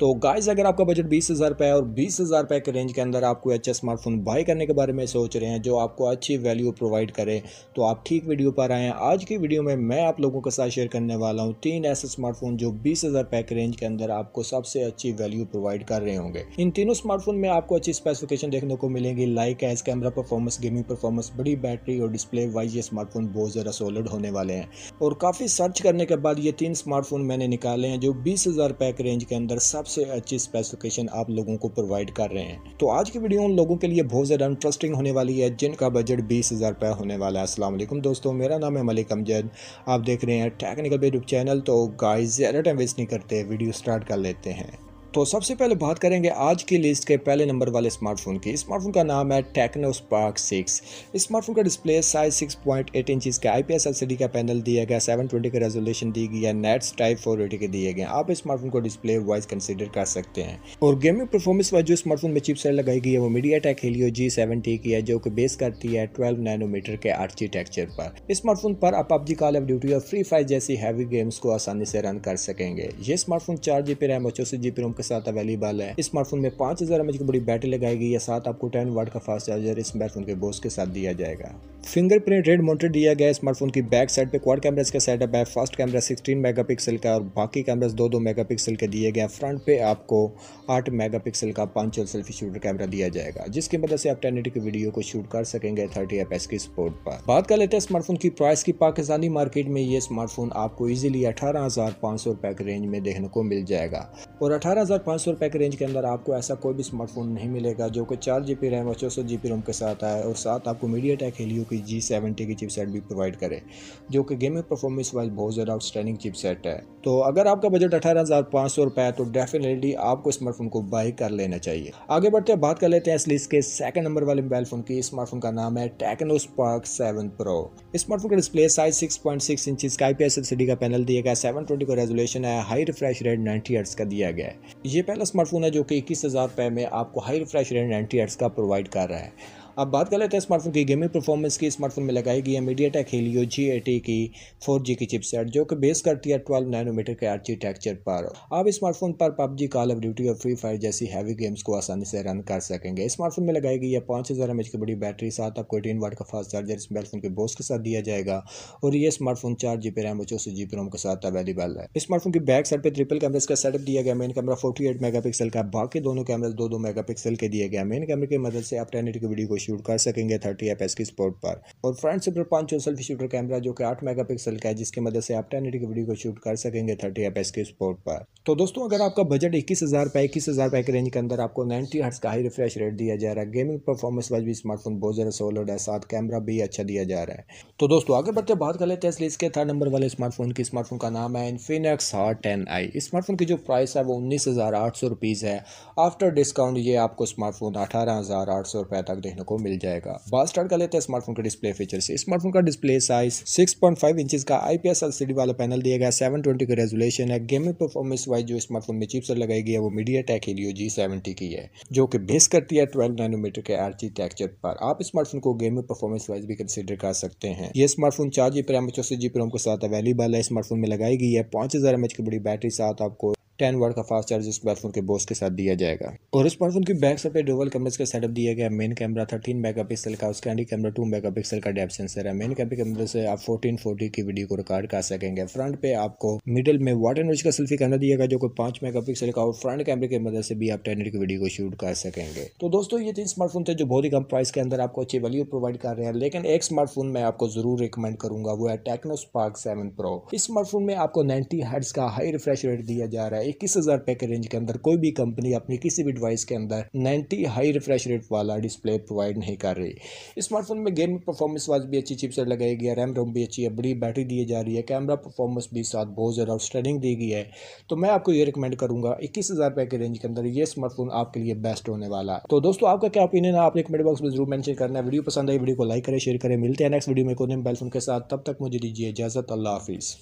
तो गाइस अगर आपका बजट बीस हज़ार रुपये और बीस हज़ार रुपये के रेंज के अंदर आपको अच्छा स्मार्टफोन बाय करने के बारे में सोच रहे हैं जो आपको अच्छी वैल्यू प्रोवाइड करे तो आप ठीक वीडियो पर आए हैं आज की वीडियो में मैं आप लोगों के साथ शेयर करने वाला हूँ तीन ऐसे स्मार्टफोन जो बीस हज़ार रुपये के रेंज के अंदर आपको सबसे अच्छी वैल्यू प्रोवाइड कर रहे होंगे इन तीनों स्मार्टफोन में आपको अच्छी स्पेसिफिकेशन देखने को मिलेंगी like as camera performance gaming performance बड़ी बैटरी और डिस्प्ले वाइज ये स्मार्टफोन बहुत ज़्यादा सोलड होने वाले हैं और काफ़ी सर्च करने के बाद ये तीन स्मार्टफोन मैंने निकाले हैं जो बीस हज़ार रुपये के रेंज के अंदर सब सबसे अच्छी स्पेसिफिकेशन आप लोगों को प्रोवाइड कर रहे हैं तो आज की वीडियो उन लोगों के लिए बहुत ज़्यादा इंटरेस्टिंग होने वाली है जिनका बजट बीस हज़ार रुपये होने वाला है असल दोस्तों मेरा नाम है मलिक अमजद आप देख रहे हैं टेक्निकल बेटूब चैनल तो गाइज ज़्यादा टाइम वेस्ट नहीं करते वीडियो स्टार्ट कर लेते हैं तो सबसे पहले बात करेंगे आज की लिस्ट के पहले नंबर वाले स्मार्टफोन की स्मार्टफोन का नाम है टेक्नो स्पार्क सिक्स स्मार्टफोन का display size 6.8 point eight inch का I P S L C का पैनल दिया गया 720 ट्वेंटी का रेजोल्यूशन दी गई है नेट्स टाइप फोर एटी के दिए गए आप स्मार्टफोन को डिस्प्ले वाइज कंसिडर कर सकते हैं और गेमिंग परफॉर्मेंस वाइज जो स्मार्टफोन में चिपसेट लगाई गई है वो मीडिया टेक हेलियो जी की है जो कि बेस करती है ट्वेल्व नैनोमीटर के आर्किटेक्चर पर स्मार्टफोन पर आप पबजी कॉल ऑफ ड्यूटी और फ्री फायर जैसी हैवी गेम्स को आसानी से रन कर सकेंगे ये स्मार्टफोन चार जी बी रैम और चौसठ जी रोम के साथ अवेलेबल है इस स्मार्टफोन में पांच हज़ार एमएच की बड़ी बैटरी लगाई गई है साथ आपको टेन वाट का फास्ट चार्जर इस स्मार्टफोन के बोस के साथ दिया जाएगा फिंगरप्रिंट रेड मोटर दिया गया स्मार्टफोन की बैक साइड पे क्वार कैमरा का सेटअप है फर्स्ट कैमरा सिक्सटीन मेगा का और बाकी कैमरा दो दो मेगापिक्सल के दिए गए फ्रंट पे आपको आठ मेगा का पांच सेल्फी शूटर कैमरा दिया जाएगा जिसकी मदद से आप टेन की वीडियो को शूट कर सकेंगे थर्टी एफ की स्पोर्ट पर बात कर लेते हैं स्मार्टफोन की प्राइस की पाकिस्तानी मार्केट में ये स्मार्टफोन आपको इजिली अठारह के रेंज में देखने को मिल जाएगा और अठारह हज़ार पाँच सौ रुपये के रेंज के अंदर आपको ऐसा कोई भी स्मार्टफोन नहीं मिलेगा जो कि चार जी बी रैम और चौसठ जी बी रोम के साथ आए और साथ आपको मीडिया टैक हेलियो की जी सेवेंटी की चिपसेट भी प्रोवाइड करे जो कि गेमिंग परफॉर्मेंस वाइज बहुत ज़्यादा आउटस्टैंडिंग चिपसेट है तो अगर आपका बजट अठारह हज़ार पाँच सौ रुपये है तो डेफिनेटली आपको स्मार्टफोन को बाई कर लेना चाहिए आगे बढ़ते हैं बात कर लेते हैं इस लिस्ट के सेकंड नंबर वाले मोबाइल फ़ोन की स्मार्टफोन का नाम है Tecno Spark seven pro smartphone का display size six point six inch का I P S L C D का पैनल दिया गया सेवन ट्वेंटी का रेजोलेशन है high refresh rate ninety hertz का दिया गया है ये पहला स्मार्टफोन है जो कि इक्कीस हज़ार रुपये में आपको high refresh rate ninety hertz का प्रोवाइड कर रहा है अब बात कर लेते हैं स्मार्टफोन की गेमिंग परफॉर्मेंस की स्मार्टफोन में लगाई गई है मीडिया टेक हेलियो जी की फोर जी की चिपसेट जो कि बेस करती है ट्वेल्व नैनोमीटर के आर्चिटेक्चर पर आप स्मार्टफोन पर पबजी कॉल ऑफ ड्यूटी और फ्री फायर जैसी हैवी गेम्स को आसानी से रन कर सकेंगे स्मार्टफोन में लगाई गई है पाँच हज़ार एम की बड़ी बैटरी साथ आपको एटीन वाट का फास्ट चार्जर स्मार्टफोन के बोस के साथ दिया जाएगा और ये स्मार्टफोन चार जी बी रैम और चौसठ जी बी रोम के साथ अवेलेबल है स्मार्टफोन की बैक साइड पर ट्रिपल कैमरे का सेटअप दिया गया main camera forty eight mega pixel का बाकी दोनों कैमरे दो दो मेगा पिक्सल के दिए गए मेन कैमरे की मदद से आप टेन की वीडियो को शूट कर सकेंगे थर्टी एफ की स्पोर्ट पर और फ्रंट से पाँच सेल्फी शूटर कैमरा जो कि आठ मेगा का है जिसकी मदद से आप टेन की वीडियो को शूट कर सकेंगे थर्टी एफ की स्पोर्ट पर तो दोस्तों अगर आपका बजट इक्कीस हज़ार रुपये इक्कीस हज़ार रुपये के रेंज के अंदर आपको नाइनटी हर्ट्स का हाई रिफ्रेश रेट दिया जा रहा है गेमिंग परफॉर्मेंस वाइज भी स्मार्टफोन बहुत ज़्यादा सोलड है साथ कैमरा भी अच्छा दिया जा रहा है तो दोस्तों आगे बढ़ते बात कर लेते हैं इसलिए इसके थर्ड नंबर वाले स्मार्टफोन की स्मार्टफोन का नाम है Infinix Hot ten I smartphone की जो प्राइस है वो उन्नीस हज़ार आठ सौ रुपीज़ है आफ्टर डिस्काउंट ये आपको स्मार्टफोन अठारह हज़ार आठ सौ रुपये तक देखने को मिल जाएगा बात स्टार्ट कर लेते हैं स्मार्टफोन का डिस्प्ले फीचर से स्मार्टफोन का display size 6.5 point five inches का आईपीएस पी एल सी वाला पैनल दिया गया सेवन ट्वेंटी का रेजोलेशन है गेमिंग परफॉर्मेंस वाइज जो स्मार्टफोन में चिप्स लगाई गई है वो MediaTek Helio G seventy की है जो कि बेस करती है ट्वेल्व नाइनोमीटर के आर्किटेक्चर पर आप स्मार्टफोन को गेमिंग परफॉर्मेंस वाइज भी कंसिडर कर सकते हैं ये स्मार्टफोन चार जी रैम चौसठ जी के साथ अवेलेबल है स्मार्टफोन में लगाई गई है पांच हज़ार एम की बड़ी बैटरी साथ आपको टेन वर्ड का फास्ट चार्ज इस स्मार्टफोन के बोस के साथ दिया जाएगा और स्मार्टफोन की बैक साइड पर डोबल कैमराज का सेटअप दिया गया main camera thirteen mega pixel का उसका एंडी कैमरा टू मेगा पिक्सल का डेप सेंसर है मेन कैमरे कैमरे से आप फोर्टीन फोर्टी की वीडियो को रिकॉर्ड कर सकेंगे फ्रंट पे आपको मिडल में वाट एंड का सेल्फी कैमरा दिया गया जो कि पांच मेगा पिक्सल का और फ्रंट कैमरे की मदद से भी आप टेन की वीडियो को शूट कर सकेंगे तो दोस्तों ये तीन स्मार्टफोन थे जो बहुत ही कम प्राइस के अंदर आपको अच्छी वैल्यू प्रोवाइड कर रहे हैं लेकिन एक स्मार्टफोन मैं आपको जरूर रिकमेंड करूंगा वो है टेक्नो स्पार्क सेवन प्रो इस स्मार्टफोन में आपको नाइनटी हर्ट्स का हाई रिफ्रेश रेट दिया जा रहा है इक्कीस हज़ार रुपये के रेंज के अंदर कोई भी कंपनी अपनी किसी भी डिवाइस के अंदर नाइन्टी हाई रिफ्रेश रेट वाला डिस्प्ले प्रोवाइड नहीं कर रही स्मार्टफोन में गेम परफॉर्मेंस वाइज भी अच्छी चिपसेट लगाई गई है रैम रोम भी अच्छी है बड़ी बैटरी दी जा रही है कैमरा परफॉर्मेंस भी साथ बहुत ज़्यादा आउटस्टैंडिंग दी गई है तो मैं आपको ये रिकमेंड करूँगा इक्कीस हज़ार रुपये के रेंज के अंदर ये स्मार्टफोन आपके लिए बेस्ट होने वाला तो दोस्तों आपका क्या ओपिनियन है आपने कमेंट बॉक्स में जरूर मैंशन करना है वीडियो पसंद आई वीडियो को लाइक करें शेयर करें मिलते हैं नेक्स्ट वीडियो में कोने बेलफोन के साथ तब तक मुझे दीजिए इजाज़त अल्लाह हाफिज़